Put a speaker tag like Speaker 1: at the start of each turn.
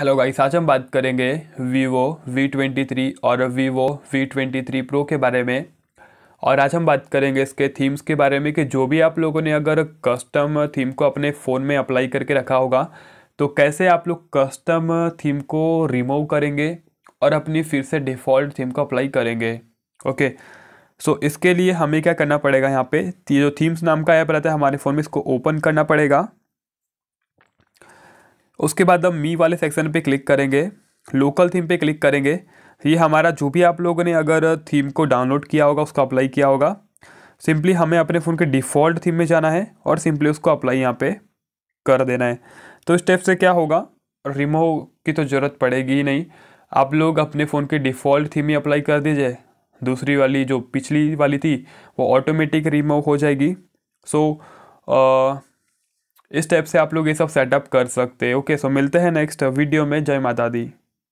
Speaker 1: hello guys आज हम बात करेंगे वीवो V23 और वीवो V23 प्रो के बारे में और आज हम बात करेंगे इसके थीम्स के बारे में कि जो भी आप लोगों ने अगर कस्टम थीम को अपने फ़ोन में अप्लाई करके रखा होगा तो कैसे आप लोग कस्टम थीम को रिमूव करेंगे और अपनी फिर से डिफ़ॉल्ट थीम को अप्लाई करेंगे ओके सो इसके लिए हमें क्या करना पड़ेगा यहाँ पर जो थीम्स नाम का ऐप रहता है हमारे फ़ोन में इसको ओपन करना पड़ेगा उसके बाद हम मी वाले सेक्शन पे क्लिक करेंगे लोकल थीम पे क्लिक करेंगे ये हमारा जो भी आप लोगों ने अगर थीम को डाउनलोड किया होगा उसको अप्लाई किया होगा सिंपली हमें अपने फ़ोन के डिफ़ॉल्ट थीम में जाना है और सिंपली उसको अप्लाई यहाँ पे कर देना है तो इस स्टेप से क्या होगा रिमोव की तो ज़रूरत पड़ेगी ही नहीं आप लोग अपने फ़ोन के डिफ़ॉल्ट थीम ही अप्लाई कर दीजिए दूसरी वाली जो पिछली वाली थी वो ऑटोमेटिक रिमूव हो जाएगी सो so, इस टाइप से आप लोग ये सब सेटअप कर सकते हैं ओके सो मिलते हैं नेक्स्ट वीडियो में जय माता दी